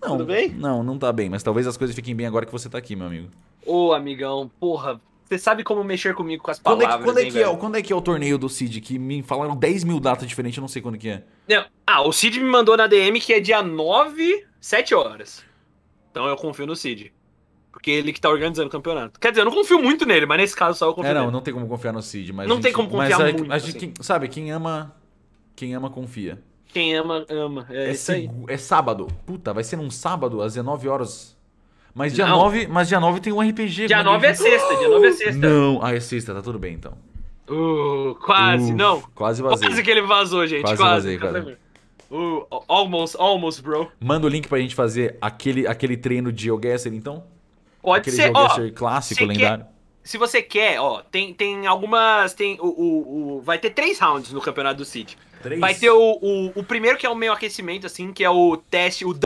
Não, Tudo bem? Não, não tá bem, mas talvez as coisas fiquem bem agora que você tá aqui, meu amigo. Ô, amigão, porra, você sabe como mexer comigo com as quando palavras, é que, quando, é hein, é que é, quando é que é o torneio do Cid? Que me falaram 10 mil datas diferentes, eu não sei quando que é. Não. Ah, o Cid me mandou na DM que é dia 9, 7 horas. Então eu confio no Cid. Porque ele que tá organizando o campeonato. Quer dizer, eu não confio muito nele, mas nesse caso só eu confio É, não, nele. não tem como confiar no Cid, mas... Não gente, tem como confiar mas, muito, assim. quem, Sabe, quem ama... Quem ama, confia. Quem ama, ama. É, é, seg... é sábado. Puta, vai ser num sábado às 19 horas. Mas dia, 9, mas dia 9 tem um RPG. Dia 9 é gente... sexta, dia 9 é sexta. Não, ah, é sexta, tá tudo bem então. Uh, quase, uh, não. Quase vazei. Quase que ele vazou, gente. Quase, quase vazei, quase. Uh, almost, almost, bro. Manda o link pra gente fazer aquele, aquele treino de Geoguessr, então? Pode aquele ser. Geoguessr oh, clássico, lendário. Quer se você quer, ó, tem, tem algumas. Tem o, o, o vai ter três rounds no campeonato do City. Três? Vai ter o, o, o primeiro que é o meio aquecimento, assim, que é o teste, o